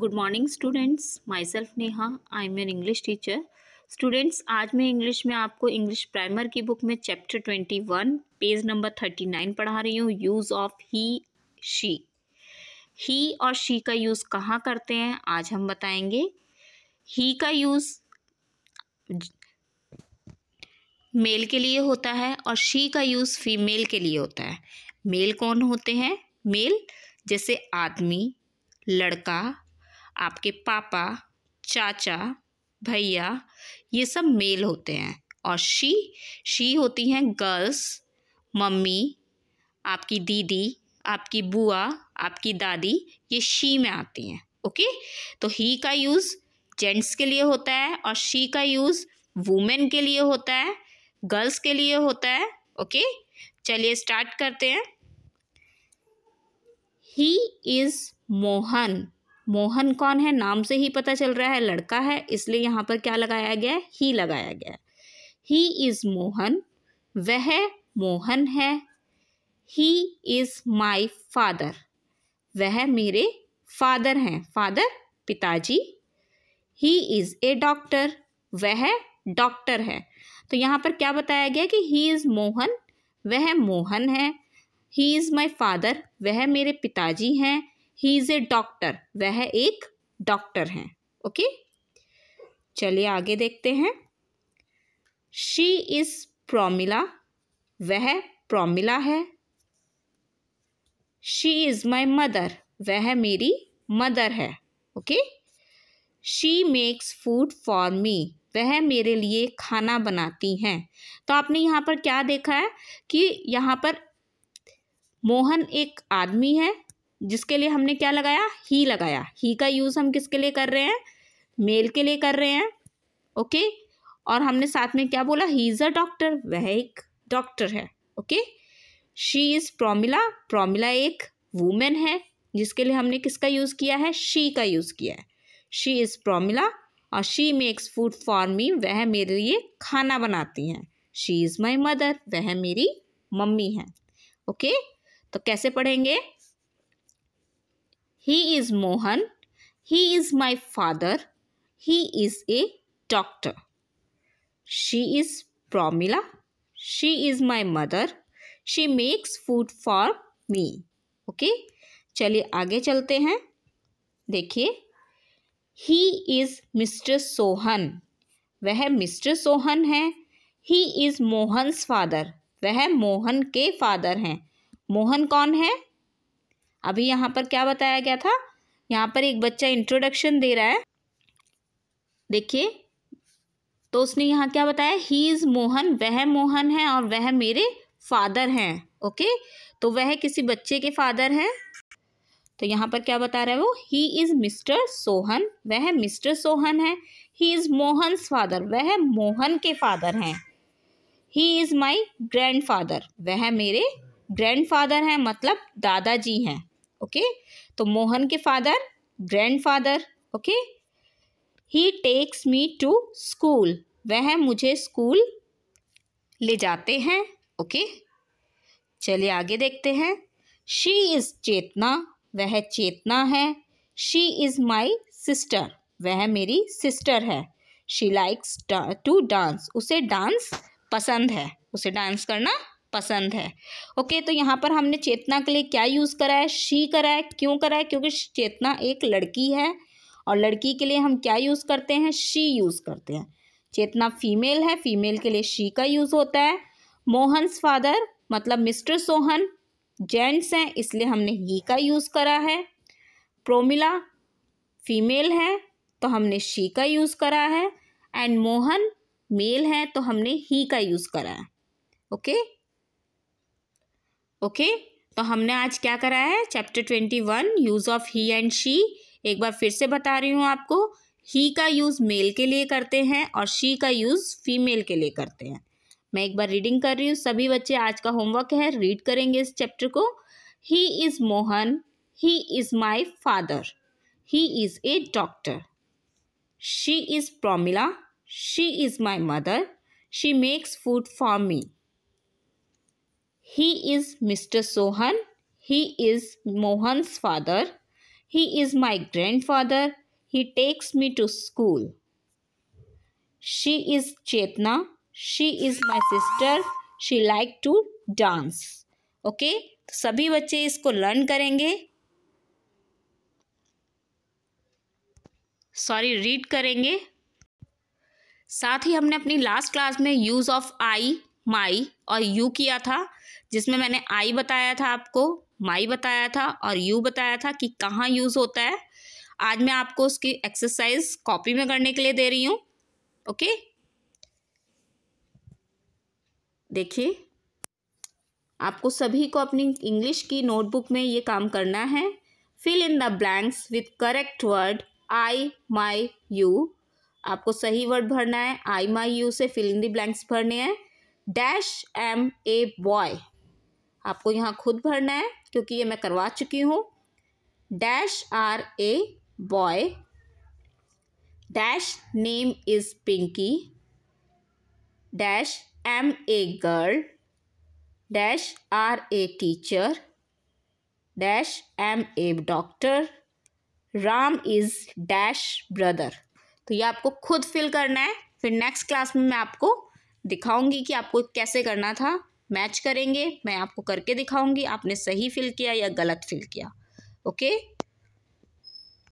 Good morning students my self Neha I am an English teacher students आज मैं English में आपको इंग्लिश प्राइमर की बुक में chapter twenty one page number thirty nine पढ़ा रही हूँ use of he she he और शी का यूज़ कहाँ करते हैं आज हम बताएंगे ही का यूज़ मेल के लिए होता है और शी का यूज़ फीमेल के लिए होता है मेल कौन होते हैं मेल जैसे आदमी लड़का आपके पापा चाचा भैया ये सब मेल होते हैं और शी शी होती हैं गर्ल्स मम्मी आपकी दीदी आपकी बुआ आपकी दादी ये शी में आती हैं ओके तो ही का यूज़ जेंट्स के लिए होता है और शी का यूज़ वुमेन के लिए होता है गर्ल्स के लिए होता है ओके चलिए स्टार्ट करते हैं ही इज़ मोहन मोहन कौन है नाम से ही पता चल रहा है लड़का है इसलिए यहाँ पर क्या लगाया गया है ही लगाया गया है ही इज़ मोहन वह मोहन है ही इज़ माई फादर वह मेरे फादर हैं फादर पिताजी ही इज़ ए डॉक्टर वह डॉक्टर है तो यहाँ पर क्या बताया गया कि ही इज़ मोहन वह मोहन है ही इज़ माई फादर वह मेरे पिताजी हैं ही इज़ ए डॉक्टर वह एक डॉक्टर हैं ओके चलिए आगे देखते हैं शी इज़ प्रोमिला वह प्रोमिला है शी इज़ माई मदर वह मेरी मदर है okay she makes food for me वह मेरे लिए खाना बनाती हैं तो आपने यहाँ पर क्या देखा है कि यहाँ पर मोहन एक आदमी है जिसके लिए हमने क्या लगाया ही लगाया ही का यूज़ हम किसके लिए कर रहे हैं मेल के लिए कर रहे हैं ओके और हमने साथ में क्या बोला ही इज़ अ डॉक्टर वह एक डॉक्टर है okay she is Promila Promila एक वूमेन है जिसके लिए हमने किसका यूज़ किया है शी का यूज़ किया है शी इज़ प्रोमिला और she makes food for me वह मेरे लिए खाना बनाती हैं शी इज़ माई मदर वह मेरी मम्मी है ओके okay? तो कैसे पढ़ेंगे He is Mohan. He is my father. He is a doctor. She is Promila. She is my mother. She makes food for me. Okay. चलिए आगे चलते हैं देखिए ही इज़ मिस्टर सोहन वह मिस्टर सोहन है ही इज़ मोहन्स फादर वह मोहन के father हैं मोहन कौन है अभी यहाँ पर क्या बताया गया था यहाँ पर एक बच्चा इंट्रोडक्शन दे रहा है देखिए तो उसने यहाँ क्या बताया ही इज़ मोहन वह मोहन है और वह मेरे फादर हैं ओके तो वह किसी बच्चे के फादर हैं तो यहाँ पर क्या बता रहा है वो ही इज़ मिस्टर सोहन वह मिस्टर सोहन है ही इज़ मोहन फादर वह मोहन के फादर हैं he is my grandfather वह मेरे ग्रैंडफादर हैं मतलब दादाजी हैं ओके तो मोहन के father grandfather okay he takes me to school वह मुझे स्कूल ले जाते हैं ओके चलिए आगे देखते हैं शी इज़ चेतना वह चेतना है शी इज़ माई सिस्टर वह मेरी सिस्टर है शी लाइक्स टू डांस उसे डांस पसंद है उसे डांस करना पसंद है ओके तो यहाँ पर हमने चेतना के लिए क्या यूज़ करा है शी करा है क्यों करा है क्योंकि चेतना एक लड़की है और लड़की के लिए हम क्या यूज़ करते हैं शी यूज़ करते हैं चेतना फीमेल है फीमेल के लिए शी का यूज़ होता है मोहनस फादर मतलब मिस्टर सोहन जेंट्स हैं इसलिए हमने ही का यूज़ करा है प्रोमिला फीमेल है तो हमने शी का यूज़ करा है एंड मोहन मेल है तो हमने ही का यूज़ करा है ओके okay? ओके तो हमने आज क्या करा है chapter twenty one use of he and she एक बार फिर से बता रही हूँ आपको ही का यूज़ मेल के लिए करते हैं और शी का यूज़ फीमेल के लिए करते हैं मैं एक बार रीडिंग कर रही हूँ सभी बच्चे आज का होमवर्क है रीड करेंगे इस चैप्टर को he is Mohan he is my father he is a doctor she is Promila she is my mother she makes food for me He is Mr. Sohan. He is Mohan's father. He is my grandfather. He takes me to school. She is Chetna. She is my sister. She like to dance. Okay okay? तो सभी बच्चे इसको learn करेंगे sorry read करेंगे साथ ही हमने अपनी लास्ट क्लास में यूज़ ऑफ आई माई और यू किया था जिसमें मैंने आई बताया था आपको माई बताया था और यू बताया था कि कहाँ यूज़ होता है आज मैं आपको उसकी एक्सरसाइज कॉपी में करने के लिए दे रही हूँ ओके देखिए आपको सभी को अपनी इंग्लिश की नोटबुक में ये काम करना है fill in the blanks with correct word I my you आपको सही वर्ड भरना है आई माई यू से फिल इन द ब्लैंक्स भरने हैं डैश एम ए बॉय आपको यहाँ खुद भरना है क्योंकि ये मैं करवा चुकी हूँ dash are a boy dash name is Pinki dash am a girl dash are a teacher dash am a doctor Ram is dash brother तो ये आपको खुद फिल करना है फिर नेक्स्ट क्लास में मैं आपको दिखाऊंगी कि आपको कैसे करना था मैच करेंगे मैं आपको करके दिखाऊंगी आपने सही फिल किया या गलत फिल किया ओके